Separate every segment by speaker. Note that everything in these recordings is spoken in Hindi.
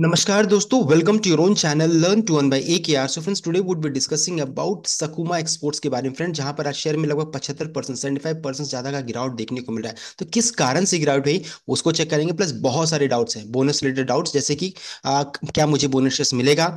Speaker 1: दोस्तों welcome to your own channel learn to one by A K R so friends today would be discussing about Sakuma exports के बारे में फ्रेंड जहां पर आज शेयर में लगभग पचहत्तर परसेंट सेवेंटी फाइव परसेंट ज्यादा का गिरावट देखने को मिल रहा है तो किस कारण से गिरावट हुई उसको चेक करेंगे प्लस बहुत सारे डाउट्स हैं बोनस रिलेटेड डाउट्स जैसे कि आ, क्या मुझे बोनस मिलेगा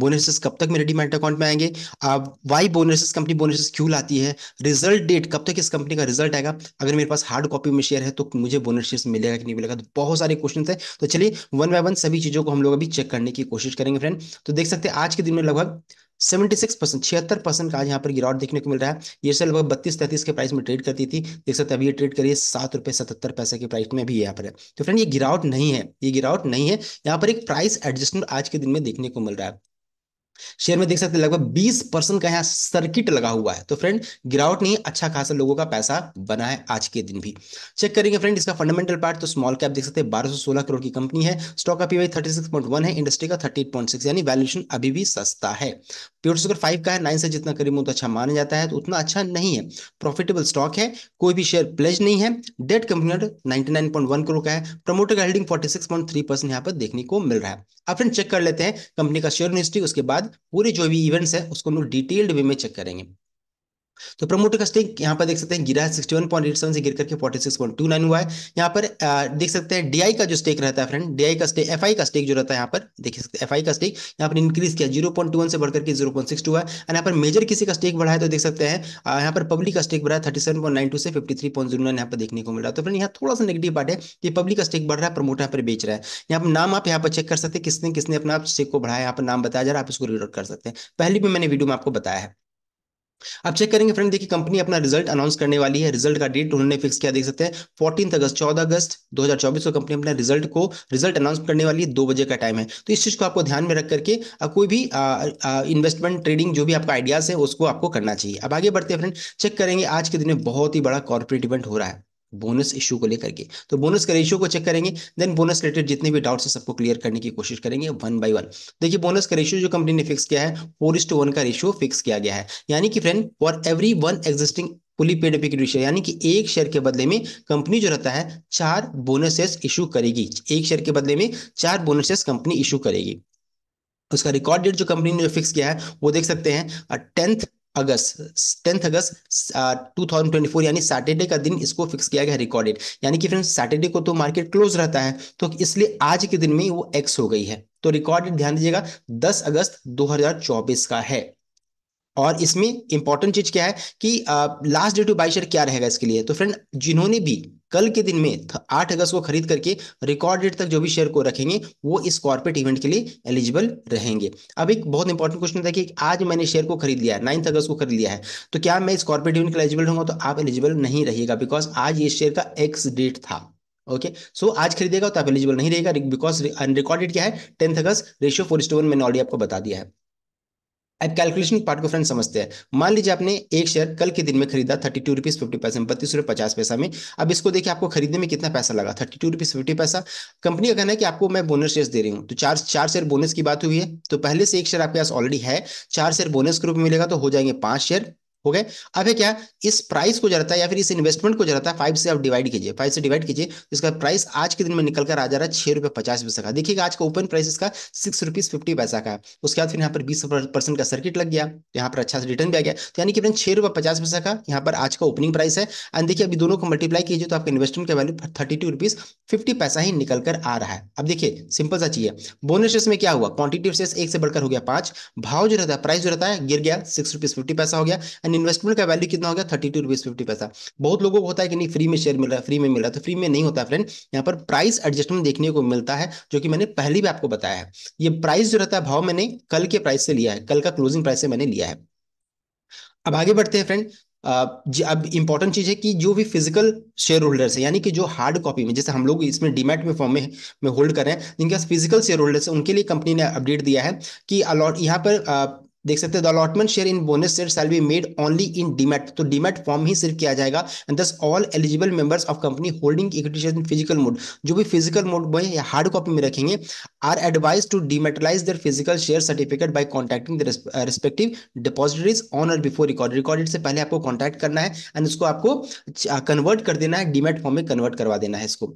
Speaker 1: बोनसेस कब तक मेरे डीमैट अकाउंट में आएंगे आप वाई बोनसेस कंपनी बोनसेस क्यों लाती है रिजल्ट डेट कब तक इस कंपनी का रिजल्ट आएगा अगर मेरे पास हार्ड कॉपी में शेयर है तो मुझे बोनसेस मिलेगा कि नहीं मिलेगा तो बहुत सारे क्वेश्चन है तो चलिए वन बाय वन सभी चीज़ों को हम लोग अभी चेक करने की कोशिश करेंगे फ्रेंड तो देख सकते हैं आज के दिन में लगभग सेवेंटी सिक्स परसेंट छिहत्तर परसेंट का आज यहाँ पर गिरावट देखने को मिल रहा है ये सर लगभग बत्तीस तैतीस के प्राइस में ट्रेड करती थी देख सकते अभी ये ट्रेड करिए सात रुपये सतहत्तर पैसे के प्राइस में भी यहाँ पर है तो फ्रेंड ये गिरावट नहीं है ये गिरावट नहीं है यहाँ पर एक प्राइस एडजस्टमेंट आज के दिन में देखने को मिल रहा है शेयर में देख सकते हैं लगभग 20 परसेंट का यहाँ सर्किट लगा हुआ है तो फ्रेंड गिरावट नहीं अच्छा खासा लोगों का पैसा बना है आज के दिन भी चेक करेंगे फ्रेंड इसका फंडामेंटल पार्ट तो स्मॉल कैप देख सकते हैं 1216 सौ करोड़ की कंपनी है स्टॉक का PY thirty six point one है इंडस्ट्री का थर्टी पॉइंट सिक्स यानी वैल्यूशन अभी भी सस्ता है प्योर सुगर फाइव का है नाइन से जितना करीब तो अच्छा माना जाता है तो उतना अच्छा नहीं है प्रॉफिटेबल स्टॉक है कोई भी शेयर प्लेज नहीं है डेट कंपनी नाइनटी करोड़ का है प्रमोटर का होल्डिंग फोर्टी सिक्स पर देखने को मिल रहा है अब फ्रेंड चेक कर लेते हैं कंपनी का शेयर हिस्ट्री उसके बाद पूरे जो भी इवेंट्स है उसको हम लोग डिटेल्ड वे में चेक करेंगे तो प्रमोटर का स्टेक यहाँ पर देख सकते हैं गिरा है सेवन से गिर करके forty six point two nine हुआ है यहाँ पर देख सकते हैं डीआई का जो स्टेक रहता है फ्रेंड डीआई का स्टेक एफआई का स्टेक जो रहता है यहाँ पर देख सकते हैं एफआई का स्टेक यहाँ पर इंक्रीज किया वन से बढ़कर के 0.62 हुआ है एंड यहाँ पर मेजर किसी का स्टेक बढ़ा है तो देख सकते हैं यहाँ पर पब्लिक का स्टेक बढ़ा है थर्टी से फिफ्टी थ्री पॉइंट यहाँ पर देखने को मिल रहा है तो फ्रेंड यहाँ थोड़ा सा नेगेटिव पार्ट है कि पब्लिक का स्टेक बढ़ रहा है प्रमोटर यहाँ पर बेच रहा है यहाँ पर नाम आप यहाँ पर चेक कर सकते हैं किसने किसने अपना स्टेक को बढ़ाया यहाँ पर नाम बताया जा रहा है आप इसको रीड कर सकते हैं पहले भी मैंने वीडियो में आपको बताया है अब चेक करेंगे फ्रेंड देखिए कंपनी अपना रिजल्ट अनाउंस करने वाली है रिजल्ट का डेट उन्होंने फिक्स किया देख सकते हैं फोर्टीन अगस्त चौदह अगस्त 2024 को कंपनी अपना रिजल्ट को रिजल्ट अनाउंस करने वाली है दो बजे का टाइम है तो इस चीज़ को आपको ध्यान में रख करके कोई भी इन्वेस्टमेंट ट्रेडिंग जो भी आपका आइडियाज़ है उसको आपको करना चाहिए अब आगे बढ़ते हैं फ्रेंड चेक करेंगे आज के दिन में बहुत ही बड़ा कॉर्पोरेट इवेंट हो रहा है बोनस इशू को लेकर के तो बोनस का रेशियो को चेक करेंगे देन बोनस रिलेटेड जितने भी डाउट्स है सबको क्लियर करने की कोशिश करेंगे वन बाय वन देखिए बोनस का रेशियो जो कंपनी ने फिक्स किया है फोर इस टू वन का रेशियो फिक्स किया गया है यानी कि friend for every one existing fully paid equity share यानी कि एक शेयर के बदले में कंपनी जो रहता है चार बोनसेस इशू करेगी एक शेयर के बदले में चार बोनसेस कंपनी इशू करेगी उसका रिकॉर्ड डेट जो कंपनी ने जो फिक्स किया है वो देख सकते हैं tenth August tenth August two thousand twenty four यानी सैटरडे का दिन इसको फिक्स किया गया रिकॉर्डेड यानी कि फ्रेंड्स सैटरडे को तो मार्केट क्लोज रहता है तो इसलिए आज के दिन में वो एक्स हो गई है तो रिकॉर्डेड ध्यान दीजिएगा दस अगस्त दो हजार चौबीस का है और इसमें इंपॉर्टेंट चीज क्या है कि last day to buy share क्या रहेगा इसके लिए तो फ्रेंड जिन्होंने भी कल के दिन में आठ अगस्त को खरीद करके रिकॉर्ड डेट तक जो भी शेयर को रखेंगे वो इस कॉर्पोरेट इवेंट के लिए एलिजिबल रहेंगे अब एक बहुत इंपॉर्टेंट क्वेश्चन था कि आज मैंने शेयर को खरीद लिया है नाइन्थ अगस्त को खरीद लिया है तो क्या मैं इस कॉर्पोरेट इवेंट के एलिजिबल होंगे तो आप एलिजिबल नहीं रहेगा बिकॉज आज ये शेयर का एक्स डेट था ओके okay. सो so, आज खरीदेगा तो आप एलिजिबल नहीं रहेगा बिकॉज अनरिकॉर्डेड क्या है टेंथ अगस्त रेशियो फोर स्टोवन मैंने ऑलरेडी आपको बता दिया है अब कैलकुलेशन पार्ट को फ्रेंड समझते हैं मान लीजिए आपने एक शेयर कल के दिन में खरीदा थर्टी टू रुपीज फिफ्टी पैसा बत्तीस रुपए पचास पैसा में अब इसको देखिए आपको खरीदने में कितना पैसा लगा थर्टी टू रुपीज फिफ्टी पैसा कंपनी का कहना है कि आपको मैं बोनस शेयर दे रही हूँ तो चार चार शेयर बोनस की बात हुई है तो पहले से एक शेयर आपके पास ऑलरेडी है चार शेयर बोनस के रूप में मिलेगा तो हो जाएंगे पांच शेयर हो गए अब है क्या इस प्राइस को जरता है या फिर इस इन्वेस्टमेंट को जरता है फाइव से आप डिवाइड कीजिए फाइव से डिवाइड कीजिए इसका प्राइस आज के दिन में निकल कर आ जा रहा है छह रुपए पचास पैसा का देखिएगा आज का ओपन प्राइस इसका सिक्स रुपीज फिफ्टी पैसा का है उसके बाद फिर यहाँ पर बीस परसेंट का सर्किट लग गया यहाँ पर अच्छा से रिटर्न भी आ गया तो यानी कि छह रुपए पचास पैसा का यहाँ पर आज का ओपनिंग प्राइस है एंड देखिए अभी दोनों को मल्टीप्लाई कीजिए तो आपका इन्वेस्टमेंट का value thirty two rupees fifty पैसा ही निकल कर आ रहा है अब देखिए सिंपल सा चाहिए बोनस में क्या हुआ क्वांटिटी शेष एक से बढ़कर हो गया पांच भाव जो रहता है प्राइस जो रहता है गिर गया सिक्स रुपीज फिफ्टी पैसा हो गया एंड इन्वेस्टमेंट का वैल्यू कितना हो गया थर्टी टू रुपीज फिफ्टी पैसा बहुत लोगों को होता है कि नहीं फ्री में शेयर मिल रहा है फ्री में मिल रहा है तो फ्री में नहीं होता है फ्रेंड यहाँ पर प्राइस एडजस्टमेंट देखने को मिलता है जो कि मैंने पहले भी आपको बताया है ये प्राइस जो रहता है भाव मैंने कल के प्राइस से लिया है कल का क्लोजिंग प्राइस से मैंने लिया है अब आगे बढ़ते हैं फ्रेंड अब इंपॉर्टेंट चीज है कि जो भी फिजिकल शेयर होल्डर्स है यानी कि जो हार्ड कॉपी में जैसे हम लोग इसमें डीमैट में फॉर्म में, में होल्ड कर रहे हैं जिनके पास फिजिकल शेयर होल्डर्स है उनके लिए कंपनी ने अपडेट दिया है कि अलॉट यहाँ पर देख सकते हैं allotment share in bonus share shall be made only in demat तो डीमेट फॉर्म ही सिर्फ किया जाएगा and thus all eligible members of company holding equity share in physical mode जो भी फिजिकल मोड में या हार्ड कॉपी में रखेंगे are advised to dematerialise their physical share certificate by contacting respective depositories on or before record recorded से पहले आपको कॉन्टैक्ट करना है एंड उसको आपको कन्वर्ट uh, कर देना है डीमेट फॉर्म में कन्वर्ट करवा देना है इसको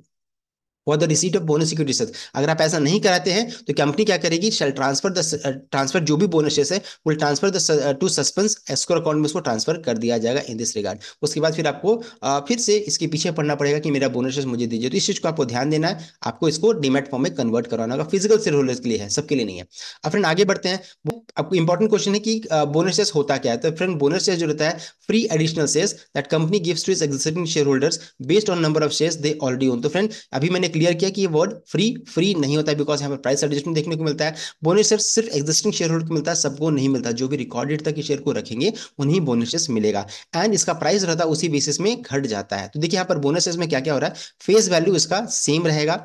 Speaker 1: for the receipt of bonus security share अगर आप ऐसा नहीं कराते हैं तो कंपनी क्या करेगी शेल ट्रांसफर द ट्रांसफर जो भी बोनस है will transfer the to suspense escrow account में उसको ट्रांसफर कर दिया जाएगा इन दिस रिगार्ड उसके बाद फिर आपको uh, फिर से इसके पीछे पढ़ना पड़ेगा कि मेरा बोनस शेयर मुझे दीजिए तो इस चीज को आपको ध्यान देना है आपको इसको डिमेट फॉर्म में कन्वर्ट करवाना होगा फिजिकल शेयर होल्डर्स के लिए है सबके लिए नहीं है अब फ्रेंड आगे बढ़ते हैं आपको इंपॉर्टेंट क्वेश्चन है कि बोनस uh, शेयर होता क्या है तो फ्रेंड बोनस शेयर जो होता है free additional share that company gives to its existing share holders based on number of share they already own तो फ्रेंड अभी मैंने क्लियर किया कि ये वर्ड फ्री फ्री नहीं होता है बिकॉज यहाँ पर प्राइस एडजस्टमेंट देखने को मिलता है बोनस सिर्फ सिर्फ एक्जिस्टिंग शेयर होल्डर को मिलता है सबको नहीं मिलता जो भी रिकॉर्डेड तक शेयर को रखेंगे उन्हीं बोनसेस मिलेगा एंड इसका प्राइस रहता उसी बेसिस में घट जाता है तो देखिए यहाँ पर बोनसेस में क्या क्या हो रहा है फेस वैल्यू इसका सेम रहेगा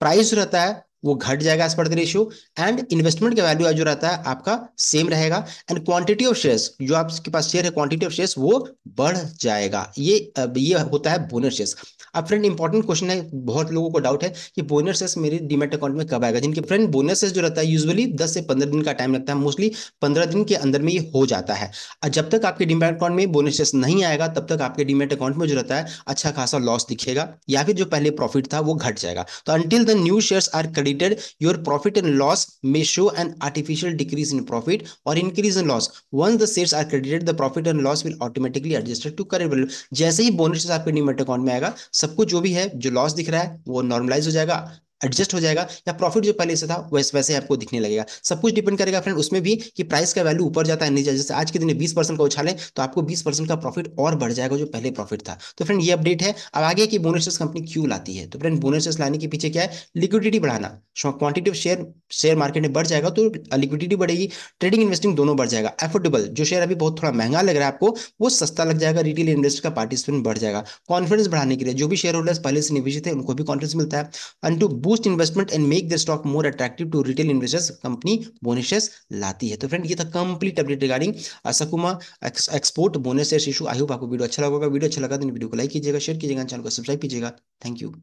Speaker 1: प्राइस रहता है वो घट जाएगा एज रेशियो एंड इन्वेस्टमेंट का वैल्यू जो रहता है आपका सेम रहेगा एंड क्वांटिटी ऑफ शेयर्स जो आपके पास शेयर है क्वांटिटी ऑफ शेयर्स वो बढ़ जाएगा ये ये होता है बोनस शेयर्स अब फ्रेंड इंपॉर्टेंट क्वेश्चन है बहुत लोगों को डाउट है कि बोनस शेयर्स मेरे डीमेट अकाउंट में कब आएगा जिनके फ्रेंड बोनस जो रहता है यूजली दस से पंद्रह दिन का टाइम लगता है मोस्टली पंद्रह दिन के अंदर में ये हो जाता है और जब तक आपके डिमेट अकाउंट में बोनस शेयर्स नहीं आएगा तब तक आपके डिमेट अकाउंट में जो रहता है अच्छा खासा लॉस दिखेगा या फिर जो पहले प्रॉफिट था वो घट जाएगा तो until the new shares are credited, your profit and loss may show an artificial decrease in profit or increase in loss. Once the shares are credited, the profit and loss will automatically adjusted to current value. जैसे ही बोनस आपके डिमेट अकाउंट में आएगा सब कुछ जो भी है जो लॉस दिख रहा है वो नॉर्मलाइज हो जाएगा एडजस्ट हो जाएगा या प्रॉफिट जो पहले से था वैसे वैसे आपको दिखने लगेगा सब कुछ डिपेंड करेगा फ्रेंड उसमें भी कि प्राइस का वैल्यू ऊपर जाता है नीचे जैसे आज के दिन बीस परसेंट का उछाले तो आपको बीस परसेंट का प्रॉफिट और बढ़ जाएगा जो पहले प्रॉफिट था तो फ्रेंड ये अपडेट है अब आगे की बोनस कंपनी क्यों लाती है तो फ्रेंड बोनस लाने के पीछे क्या है लिक्विडिटी बढ़ाना quantity of share share market में बढ़ जाएगा तो लिक्विडिटी बढ़ेगी ट्रेडिंग इन्वेस्टिंग दोनों बढ़ जाएगा एफोर्डेबल जो शेयर अभी बहुत थोड़ा महंगा लग रहा है आपको वो सस्ता लग जाएगा रिटेल इन्वेस्टर का पार्टिसिपेंट बढ़ जाएगा कॉन्फिडेंस बढ़ाने के लिए जो भी शेयर होल्डर्स पहले से निवेशित है उनको भी कॉन्फिडेंस मिलता है unto boost investment and make the stock more attractive to retail investors company bonuses लाती है तो फ्रेंड ये था complete update regarding Sakuma export bonus issue I hope आपको वीडियो अच्छा लगा वीडियो अच्छा लगा तो वीडियो को लाइक कीजिएगा शेयर कीजिएगा चैनल को सब्सक्राइब कीजिएगा थैंक यू